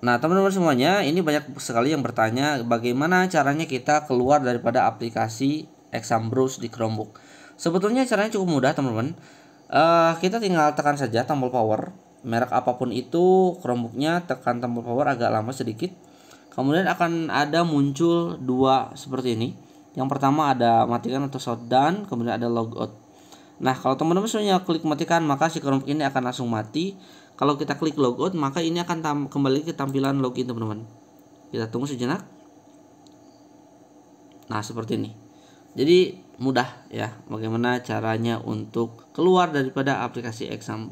Nah, teman-teman semuanya, ini banyak sekali yang bertanya bagaimana caranya kita keluar daripada aplikasi Exam Browse di Chromebook. Sebetulnya caranya cukup mudah, teman-teman. Uh, kita tinggal tekan saja tombol power, merek apapun itu Chromebooknya tekan tombol power agak lama sedikit. Kemudian akan ada muncul dua seperti ini. Yang pertama ada matikan atau shutdown, kemudian ada logout. Nah, kalau teman-teman sebenarnya klik matikan, maka si Chrome ini akan langsung mati. Kalau kita klik logout, maka ini akan kembali ke tampilan login, teman-teman. Kita tunggu sejenak. Nah, seperti ini. Jadi, mudah ya bagaimana caranya untuk keluar daripada aplikasi Exam